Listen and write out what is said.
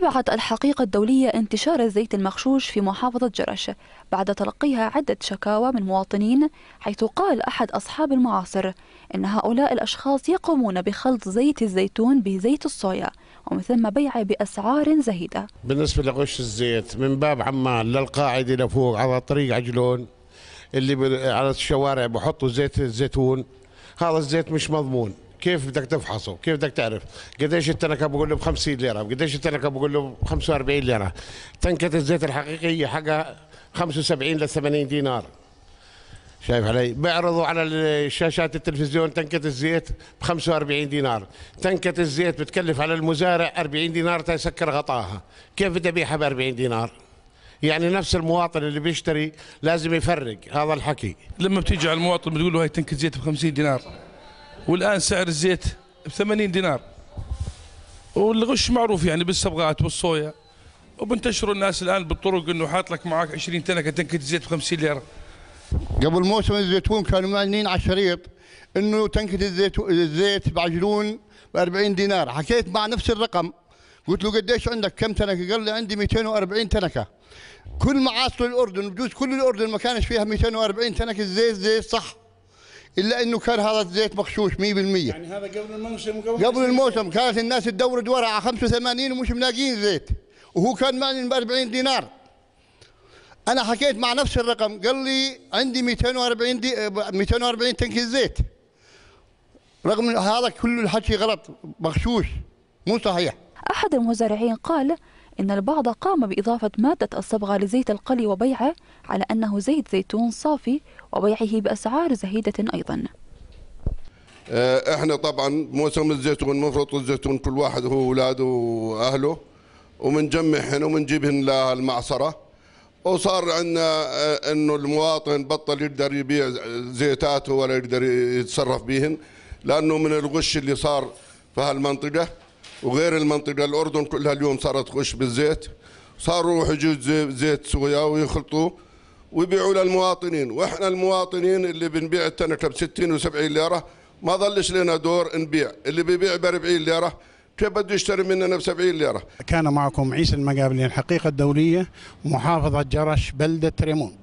تابعت الحقيقة الدولية انتشار الزيت المغشوش في محافظة جرش بعد تلقيها عدة شكاوى من مواطنين حيث قال أحد أصحاب المعاصر إن هؤلاء الأشخاص يقومون بخلط زيت الزيتون بزيت الصويا ومن ثم بيعه بأسعار زهيدة بالنسبة لغش الزيت من باب عمان للقاعدة لفوق على طريق عجلون اللي على الشوارع بحطوا زيت الزيتون هذا الزيت مش مضمون كيف بدك تفحصه كيف بدك تعرف قديش التنكه بقول له ب 50 ليره قديش التنكه بقول له ب 45 ليره تنكه الزيت الحقيقيه حقها 75 ل 80 دينار شايف علي بيعرضوا على الشاشات التلفزيون تنكة الزيت ب 45 دينار تنكة الزيت بتكلف على المزارع 40 دينار تسكر غطاها كيف بدي ابيعها ب 40 دينار يعني نفس المواطن اللي بيشتري لازم يفرق هذا الحكي لما بتيجي على المواطن بتقول له هاي تنكة زيت ب 50 دينار والآن سعر الزيت ب 80 دينار والغش معروف يعني بالصبغات والصويا وبنتشروا الناس الآن بالطرق أنه حاط لك معك 20 تنكة تنكة زيت ب 50 ليرة قبل موسم الزيتون كانوا معلنين على الشريط انه تنكه الزيت الزيت بعجلون ب 40 دينار حكيت مع نفس الرقم قلت له قديش عندك كم تنكه قال لي عندي 240 تنكه كل معاصر الاردن بجوز كل الاردن ما كانش فيها 240 تنكه زيت زيت صح الا انه كان هذا الزيت مغشوش 100% يعني هذا قبل الموسم قبل, قبل الموسم كانت الناس تدور دورة على 85 ومش ملاقيين زيت وهو كان ماني ب 40 دينار انا حكيت مع نفس الرقم قال لي عندي 240 دي 240 تنك زيت رغم هذا كل الحكي غلط مغشوش مو صحيح احد المزارعين قال إن البعض قام بإضافة مادة الصبغة لزيت القلي وبيعه على أنه زيت زيتون صافي وبيعه بأسعار زهيدة أيضا آه، احنا طبعا موسم الزيتون مفرط الزيتون كل واحد هو اولاده واهله ومنجمعهن ومنجيبهن للمعصره وصار عندنا آه، انه المواطن بطل يقدر يبيع زيتاته ولا يقدر يتصرف بهن لانه من الغش اللي صار في هالمنطقه وغير المنطقة الأردن كلها اليوم صارت تخش بالزيت صاروا حجوز زيت سويا ويخلطوا ويبيعوا للمواطنين واحنا المواطنين اللي بنبيع التنكه ب 60 و70 ليره ما ظلش لنا دور نبيع اللي بيبيع ب 40 ليره كيف بده يشتري مننا ب 70 ليره كان معكم عيسى المقابلي الحقيقه الدوليه محافظه جرش بلده ريمون